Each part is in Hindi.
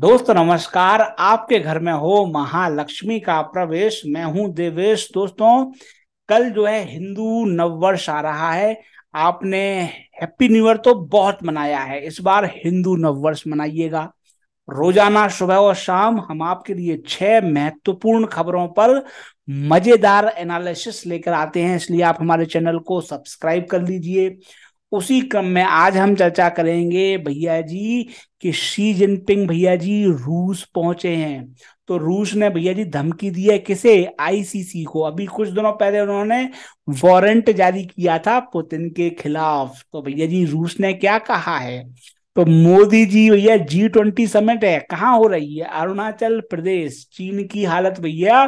दोस्त नमस्कार आपके घर में हो महालक्ष्मी का प्रवेश मैं हूं देवेश दोस्तों कल जो है हिंदू नववर्ष आ रहा है आपने हैप्पी न्यू ईयर तो बहुत मनाया है इस बार हिंदू नववर्ष मनाइएगा रोजाना सुबह और शाम हम आपके लिए छह महत्वपूर्ण खबरों पर मजेदार एनालिसिस लेकर आते हैं इसलिए आप हमारे चैनल को सब्सक्राइब कर लीजिए उसी क्रम में आज हम चर्चा करेंगे भैया जी कि शी जिनपिंग भैया जी रूस पहुंचे हैं तो रूस ने भैया जी धमकी दी है किसे आईसीसी को अभी कुछ दिनों पहले उन्होंने वारंट जारी किया था पुतिन के खिलाफ तो भैया जी रूस ने क्या कहा है तो मोदी जी भैया जी ट्वेंटी समिट है कहाँ हो रही है अरुणाचल प्रदेश चीन की हालत भैया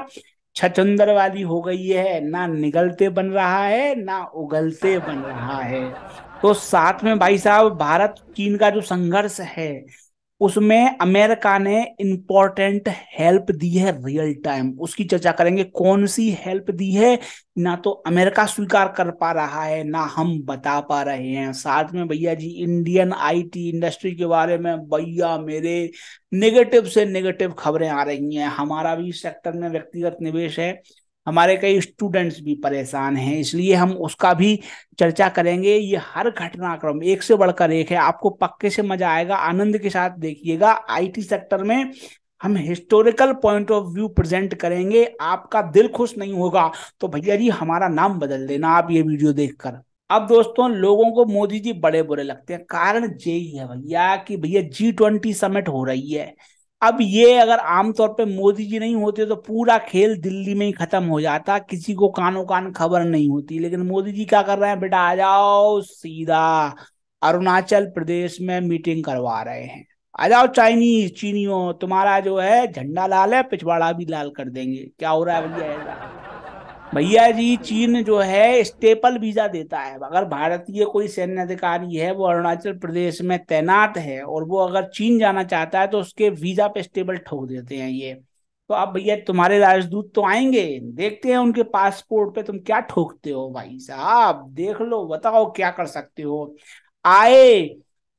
छचंदर वाली हो गई है ना निगलते बन रहा है ना उगलते बन रहा है तो साथ में भाई साहब भारत चीन का जो संघर्ष है उसमें अमेरिका ने इंपॉर्टेंट हेल्प दी है रियल टाइम उसकी चर्चा करेंगे कौन सी हेल्प दी है ना तो अमेरिका स्वीकार कर पा रहा है ना हम बता पा रहे हैं साथ में भैया जी इंडियन आईटी इंडस्ट्री के बारे में भैया मेरे नेगेटिव से नेगेटिव खबरें आ रही हैं हमारा भी सेक्टर में व्यक्तिगत निवेश है हमारे कई स्टूडेंट्स भी परेशान हैं इसलिए हम उसका भी चर्चा करेंगे ये हर घटनाक्रम एक से बढ़कर एक है आपको पक्के से मजा आएगा आनंद के साथ देखिएगा आईटी सेक्टर में हम historical point of view present करेंगे आपका दिल खुश नहीं होगा तो भैया जी हमारा नाम बदल देना आप ये वीडियो देखकर अब दोस्तों लोगों को मोदी जी बड़े बुरे लगते हैं कारण यही है भैया कि भैया जी ट्वेंटी समिट हो रही है अब ये अगर आमतौर पे मोदी जी नहीं होते तो पूरा खेल दिल्ली में ही खत्म हो जाता किसी को कानो कान खबर नहीं होती लेकिन मोदी जी क्या कर रहे हैं बेटा आ जाओ सीधा अरुणाचल प्रदेश में मीटिंग करवा रहे हैं आ जाओ चाइनीज चीनियों तुम्हारा जो है झंडा लाल है पिछवाड़ा भी लाल कर देंगे क्या हो रहा है भैया भैया जी चीन जो है स्टेपल वीजा देता है अगर भारतीय कोई सैन्य अधिकारी है वो अरुणाचल प्रदेश में तैनात है और वो अगर चीन जाना चाहता है तो उसके वीजा पे स्टेबल ठोक देते हैं ये तो अब भैया तुम्हारे राजदूत तो आएंगे देखते हैं उनके पासपोर्ट पे तुम क्या ठोकते हो भाई साहब देख लो बताओ क्या कर सकते हो आए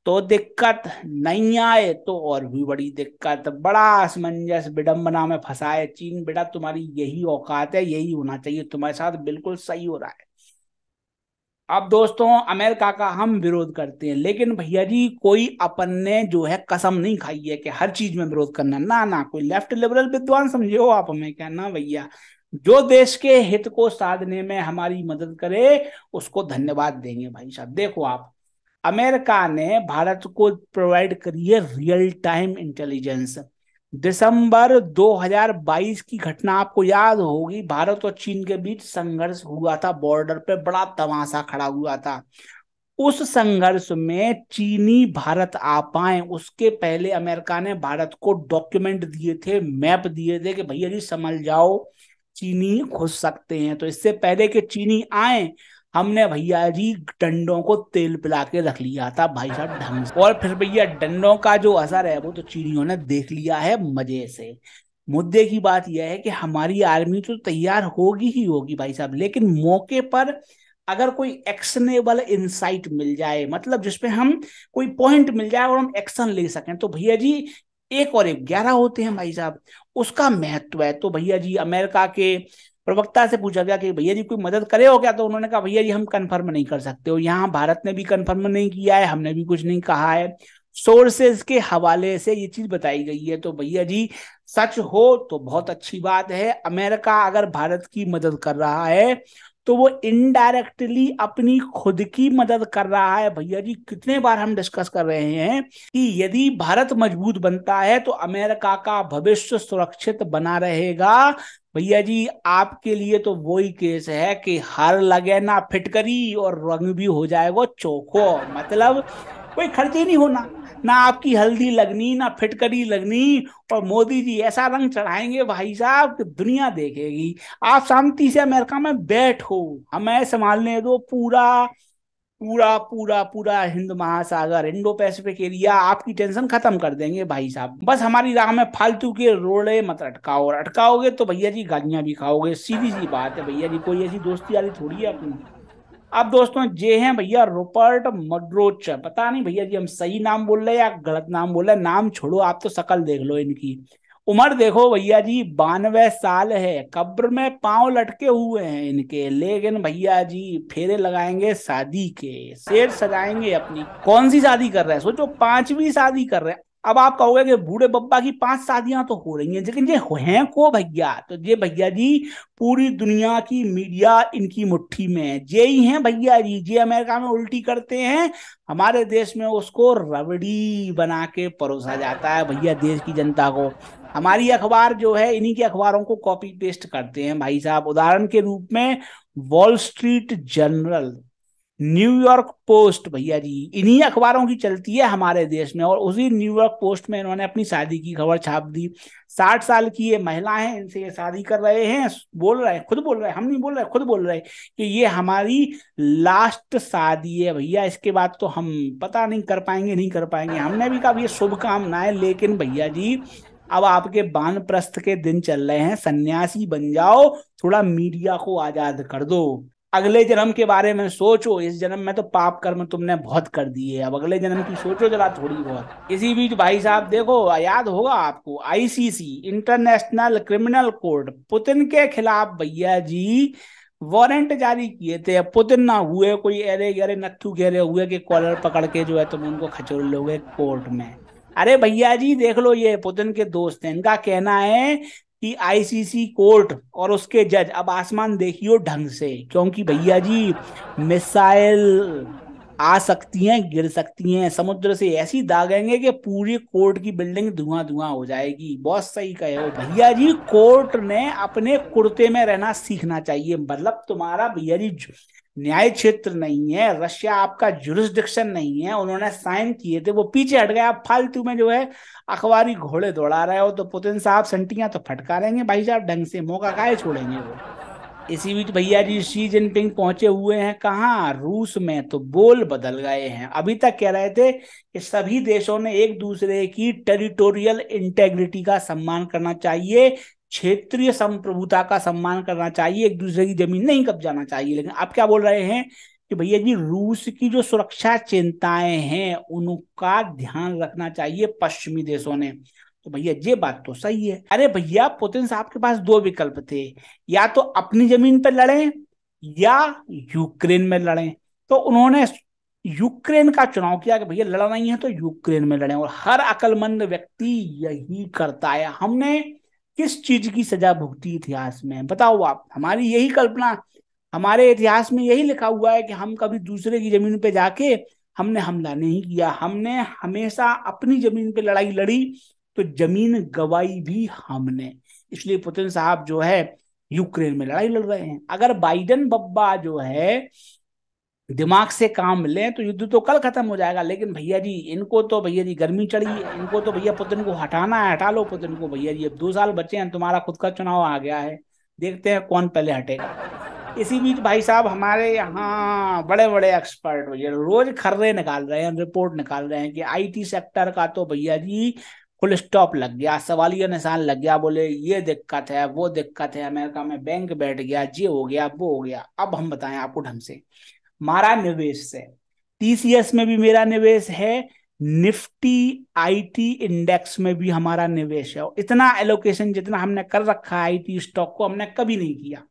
तो दिक्कत नहीं आए तो और भी बड़ी दिक्कत बड़ा असमंजस विडम्बना में फंसाए चीन बेटा तुम्हारी यही औकात है यही होना चाहिए तुम्हारे साथ बिल्कुल सही हो रहा है अब दोस्तों अमेरिका का हम विरोध करते हैं लेकिन भैया जी कोई अपन ने जो है कसम नहीं खाई है कि हर चीज में विरोध करना ना ना कोई लेफ्ट लिबरल विद्वान समझे हो आप हमें क्या ना भैया जो देश के हित को साधने में हमारी मदद करे उसको धन्यवाद देंगे भाई साहब देखो आप अमेरिका ने भारत को प्रोवाइड करी है रियल टाइम इंटेलिजेंस दिसंबर 2022 की घटना आपको याद होगी भारत और चीन के बीच संघर्ष हुआ था बॉर्डर पे बड़ा तमाशा खड़ा हुआ था उस संघर्ष में चीनी भारत आ पाए उसके पहले अमेरिका ने भारत को डॉक्यूमेंट दिए थे मैप दिए थे कि भैया जी समझ जाओ चीनी घुस सकते हैं तो इससे पहले कि चीनी आए हमने भैया जी डंडों को तेल पिला के रख लिया था भाई साहब ढंग से और फिर भैया डंडों का जो असर है वो तो चीनियों ने देख लिया है मजे से मुद्दे की बात यह है कि हमारी आर्मी तो तैयार होगी ही होगी भाई साहब लेकिन मौके पर अगर कोई एक्शनेबल इंसाइट मिल जाए मतलब जिसपे हम कोई पॉइंट मिल जाए और हम एक्शन ले सकें तो भैया जी एक और एक ग्यारह होते हैं भाई साहब उसका महत्व है तो भैया जी अमेरिका के प्रवक्ता से पूछा गया कि भैया जी कोई मदद करे हो क्या तो उन्होंने कहा भैया जी हम कन्फर्म नहीं कर सकते हो यहाँ भारत ने भी कन्फर्म नहीं किया है हमने भी कुछ नहीं कहा है सोर्सेज के हवाले से ये चीज बताई गई है तो भैया जी सच हो तो बहुत अच्छी बात है अमेरिका अगर भारत की मदद कर रहा है तो वो इनडायरेक्टली अपनी खुद की मदद कर रहा है भैया जी कितने बार हम डिस्कस कर रहे हैं कि यदि भारत मजबूत बनता है तो अमेरिका का भविष्य सुरक्षित बना रहेगा भैया जी आपके लिए तो वही केस है कि हर लगे ना फिटकरी और रंग भी हो जाए वो चोखो मतलब कोई खर्चे नहीं होना ना आपकी हल्दी लगनी ना फिटकरी लगनी और मोदी जी ऐसा रंग चढ़ाएंगे भाई साहब कि दुनिया देखेगी आप शांति से अमेरिका में बैठो हमें संभालने दो पूरा पूरा पूरा पूरा Hind Mahasagar Indo Pacific area आपकी टेंशन खत्म कर देंगे भाई साहब बस हमारी राह में फालतू के रोड़े मत अटकाओ और अटकाओगे तो भैया जी गालियां भी खाओगे सीधी सी बात है भैया जी कोई ऐसी दोस्ती वाली थोड़ी है अपनी अब दोस्तों जे हैं भैया रोपर्ट मड्रोच पता नहीं भैया जी हम सही नाम बोल रहे हैं या गलत नाम बोल रहे हैं नाम छोड़ो आप तो शकल देख लो इनकी उम्र देखो भैया जी बानवे साल है कब्र में पांव लटके हुए हैं इनके लेकिन भैया जी फेरे लगाएंगे शादी के शेर सजाएंगे अपनी कौन सी शादी कर रहे हैं सोचो पांचवी शादी कर रहे हैं अब आप कहोगे कि बूढ़े बब्बा की पांच शादियां तो हो रही हैं लेकिन ये हैं को भैया तो ये भैया जी पूरी दुनिया की मीडिया इनकी मुट्ठी में है ये ही हैं भैया जी ये अमेरिका में उल्टी करते हैं हमारे देश में उसको रबड़ी बना के परोसा जाता है भैया देश की जनता को हमारी अखबार जो है इन्हीं के अखबारों को कॉपी पेस्ट करते हैं भाई साहब उदाहरण के रूप में Wall Street Journal New York Post भैया जी इन्हीं अखबारों की चलती है हमारे देश में और उसी न्यूयॉर्क पोस्ट में इन्होंने अपनी शादी की खबर छाप दी साठ साल की ये महिला है इनसे ये शादी कर रहे हैं बोल रहे हैं खुद बोल रहे हैं हम नहीं बोल रहे खुद बोल रहे हैं कि ये हमारी लास्ट शादी है भैया इसके बाद तो हम पता नहीं कर पाएंगे नहीं कर पाएंगे हमने भी कहा शुभकामनाएं लेकिन भैया जी अब आपके बान प्रस्थ के दिन चल रहे हैं सन्यासी बन जाओ थोड़ा मीडिया को आजाद कर दो अगले जन्म के बारे में सोचो इस जन्म में तो पाप कर्म तुमने बहुत कर दिए अब अगले जन्म की सोचो जरा थोड़ी बहुत इसी बीच भाई साहब देखो याद होगा आपको ICC International Criminal Court Putin के खिलाफ भैया जी वारंट जारी किए थे पुतिन ना हुए कोई अरे गरे नथु घेरे हुए कि कॉलर पकड़ के जो है तुम उनको खचोल लोगे कोर्ट में अरे भैया जी देख लो ये पुतिन के दोस्त हैं इनका कहना है कि आईसीसी कोर्ट और उसके जज अब आसमान देखियो ढंग से क्योंकि भैया जी मिसाइल आ सकती हैं गिर सकती हैं समुद्र से ऐसी दागेंगे कि पूरी कोर्ट की बिल्डिंग धुआं धुआं हो जाएगी बहुत सही कहे हो भैया जी कोर्ट ने अपने कुर्ते में रहना सीखना चाहिए मतलब तुम्हारा भैया जी न्याय क्षेत्र नहीं है रशिया आपका जुरिस्डिक्शन नहीं है उन्होंने साइन किए थे वो पीछे हट गए आप फालतू में जो है अखबारी घोड़े दौड़ा रहे हो तो पुतिन साहब संटियां तो फटकारेंगे भाई साहब ढंग से मौका काय छोड़ेंगे वो इसी बीच भैया जी शी जिनपिंग पहुंचे हुए हैं कहाँ रूस में तो बोल बदल गए हैं अभी तक कह रहे थे कि सभी देशों ने एक दूसरे की टेरिटोरियल इंटेग्रिटी का सम्मान करना चाहिए क्षेत्रीय संप्रभुता का सम्मान करना चाहिए एक दूसरे की जमीन नहीं कब जाना चाहिए लेकिन आप क्या बोल रहे हैं कि भैया जी रूस की जो सुरक्षा चिंताएं हैं उनका ध्यान रखना चाहिए पश्चिमी देशों ने तो भैया ये बात तो सही है अरे भैया पुतिन साहब के पास दो विकल्प थे या तो अपनी जमीन पर लड़े या यूक्रेन में लड़े तो उन्होंने यूक्रेन का चुनाव किया कि भैया लड़ा नहीं है तो यूक्रेन में लड़े और हर अकलमंद व्यक्ति यही करता है हमने किस चीज की सजा भुगती इतिहास में बताओ आप हमारी यही कल्पना हमारे इतिहास में यही लिखा हुआ है कि हम कभी दूसरे की जमीन पे जाके हमने हमला नहीं किया हमने हमेशा अपनी जमीन पे लड़ाई लड़ी तो जमीन गवाई भी हमने इसलिए पुतिन साहब जो है यूक्रेन में लड़ाई लड़ रहे हैं अगर बाइडन बब्बा जो है दिमाग से काम लें तो युद्ध तो कल खत्म हो जाएगा लेकिन भैया जी इनको तो भैया जी गर्मी चढ़ी है इनको तो भैया पुतिन को हटाना है हटा लो पुतिन को भैया जी अब दो साल बचे हैं तुम्हारा खुद का चुनाव आ गया है देखते हैं कौन पहले हटेगा इसी बीच भाई साहब हमारे यहाँ बड़े बड़े एक्सपर्ट भैया रोज खर्रे निकाल रहे हैं रिपोर्ट निकाल रहे हैं कि आईटी सेक्टर का तो भैया जी फुल स्टॉप लग गया सवालिया निशान लग गया बोले ये दिक्कत है वो दिक्कत है अमेरिका में बैंक बैठ गया ये हो गया वो हो गया अब हम बताएं आपको ढंग से मारा निवेश से टीसीएस में भी मेरा निवेश है निफ्टी आईटी इंडेक्स में भी हमारा निवेश है इतना एलोकेशन जितना हमने कर रखा है आईटी स्टॉक को हमने कभी नहीं किया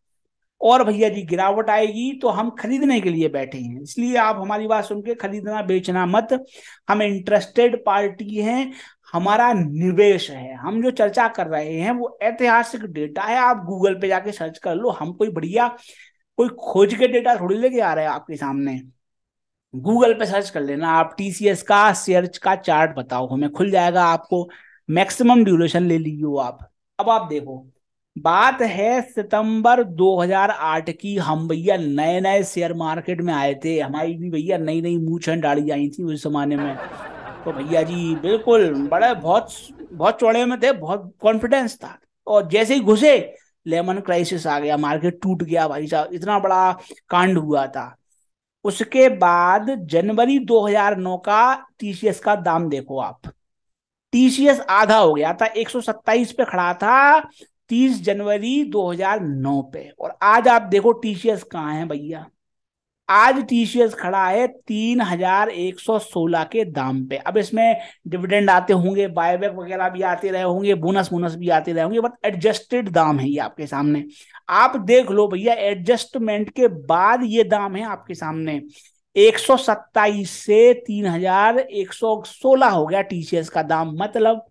और भैया जी गिरावट आएगी तो हम खरीदने के लिए बैठे हैं इसलिए आप हमारी बात सुन के खरीदना बेचना मत हम इंटरेस्टेड पार्टी हैं हमारा निवेश है हम जो चर्चा कर रहे हैं वो ऐतिहासिक डेटा है आप गूगल पे जाके सर्च कर लो हम कोई बढ़िया कोई खोज के डेटा थोड़ी लेके आ रहा है आपके सामने गूगल पे सर्च कर लेना आप टीसीएस का सर्च का चार्ट बताओ हमें खुल जाएगा आपको मैक्सिमम ड्यूरेशन ले लीजिए आप अब आप देखो बात है सितंबर 2008 की हम भैया नए नए शेयर मार्केट में आए थे हमारी भी भैया नई नई मूछन डाली आई थी उस जमाने में तो भैया जी बिल्कुल बड़े बहुत बहुत चौड़े में थे बहुत कॉन्फिडेंस था और जैसे ही घुसे लेमन क्राइसिस आ गया मार्केट टूट गया भाई साहब इतना बड़ा कांड हुआ था उसके बाद जनवरी 2009 का टीसीएस का दाम देखो आप टीसीएस आधा हो गया था एक पे खड़ा था 30 जनवरी 2009 पे और आज आप देखो टीसीएस कहाँ है भैया आज टीसीएस खड़ा है तीन हजार एक सौ सोलह के दाम पे अब इसमें डिविडेंड आते होंगे बायबैक वगैरह भी आते रहे होंगे बोनस बोनस भी आते रहे होंगे बट एडजस्टेड दाम है ये आपके सामने आप देख लो भैया एडजस्टमेंट के बाद ये दाम है आपके सामने एक सौ सत्ताईस से तीन हजार एक सौ सोलह हो गया टीसीएस का दाम मतलब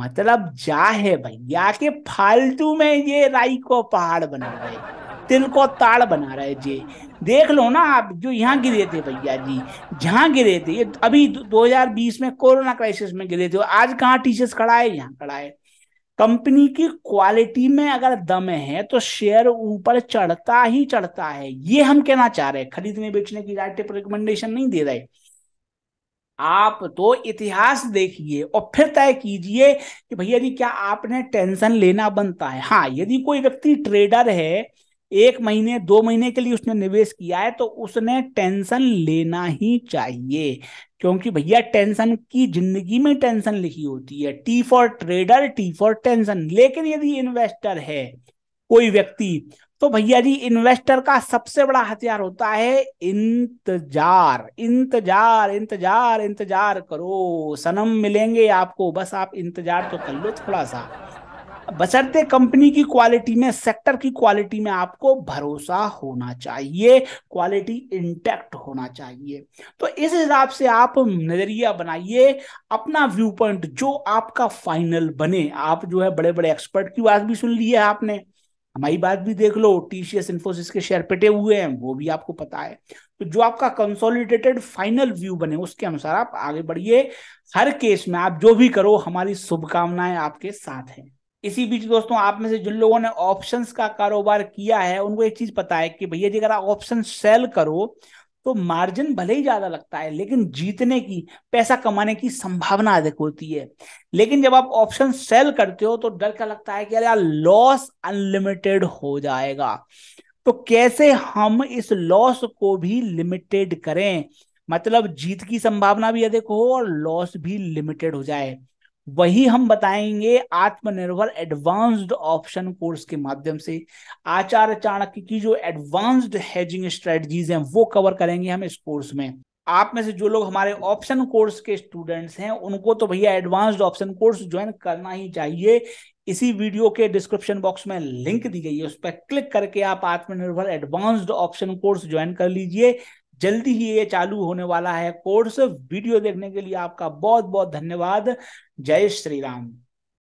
मतलब जा है भैया के फालतू में ये राई को पहाड़ बना रहे तिल को ताड़ बना रहे जी देख लो ना आप जो यहाँ गिरे थे भैया जी जहाँ गिरे थे अभी 2020 में कोरोना क्राइसिस में गिरे थे आज कहाँ टीचर्स खड़ा है यहाँ खड़ा है कंपनी की क्वालिटी में अगर दम है तो शेयर ऊपर चढ़ता ही चढ़ता है ये हम कहना चाह रहे हैं खरीदने बेचने की राइट रिकमेंडेशन नहीं दे रहे आप तो इतिहास देखिए और फिर तय कीजिए कि भैया जी क्या आपने टेंशन लेना बनता है हाँ यदि कोई व्यक्ति ट्रेडर है एक महीने दो महीने के लिए उसने निवेश किया है तो उसने टेंशन लेना ही चाहिए क्योंकि भैया टेंशन की जिंदगी में टेंशन लिखी होती है T for trader T for tension लेकिन यदि इन्वेस्टर है कोई व्यक्ति तो भैया जी इन्वेस्टर का सबसे बड़ा हथियार होता है इंतजार इंतजार इंतजार इंतजार करो सनम मिलेंगे आपको बस आप इंतजार तो कर लो थोड़ा सा बसरते कंपनी की क्वालिटी में सेक्टर की क्वालिटी में आपको भरोसा होना चाहिए क्वालिटी इंटैक्ट होना चाहिए तो इस हिसाब से आप नजरिया बनाइए अपना व्यू पॉइंट जो आपका फाइनल बने आप जो है बड़े बड़े एक्सपर्ट की बात भी सुन ली है आपने हमारी बात भी देख लो टीसीएस इन्फोसिस के शेयर पिटे हुए हैं वो भी आपको पता है तो जो आपका कंसोलिडेटेड फाइनल व्यू बने उसके अनुसार आप आगे बढ़िए हर केस में आप जो भी करो हमारी शुभकामनाएं आपके साथ हैं इसी बीच दोस्तों आप में से जिन लोगों ने ऑप्शंस का कारोबार किया है उनको एक चीज पता है कि भैया जी अगर आप ऑप्शन सेल करो तो मार्जिन भले ही ज्यादा लगता है लेकिन जीतने की पैसा कमाने की संभावना अधिक होती है लेकिन जब आप ऑप्शन सेल करते हो तो डर का लगता है कि यार लॉस अनलिमिटेड हो जाएगा तो कैसे हम इस लॉस को भी लिमिटेड करें मतलब जीत की संभावना भी अधिक हो और लॉस भी लिमिटेड हो जाए वही हम बताएंगे आत्मनिर्भर एडवांस्ड ऑप्शन कोर्स के माध्यम से आचार्य चाणक्य की जो एडवांस्ड हेजिंग स्ट्रेटजीज हैं वो कवर करेंगे हम इस कोर्स में आप में से जो लोग हमारे ऑप्शन कोर्स के स्टूडेंट्स हैं उनको तो भैया एडवांस्ड ऑप्शन कोर्स ज्वाइन करना ही चाहिए इसी वीडियो के डिस्क्रिप्शन बॉक्स में लिंक दी गई है उस पर क्लिक करके आप आत्मनिर्भर एडवांस्ड ऑप्शन कोर्स ज्वाइन कर लीजिए जल्दी ही ये चालू होने वाला है कोर्स वीडियो देखने के लिए आपका बहुत बहुत धन्यवाद जय श्री राम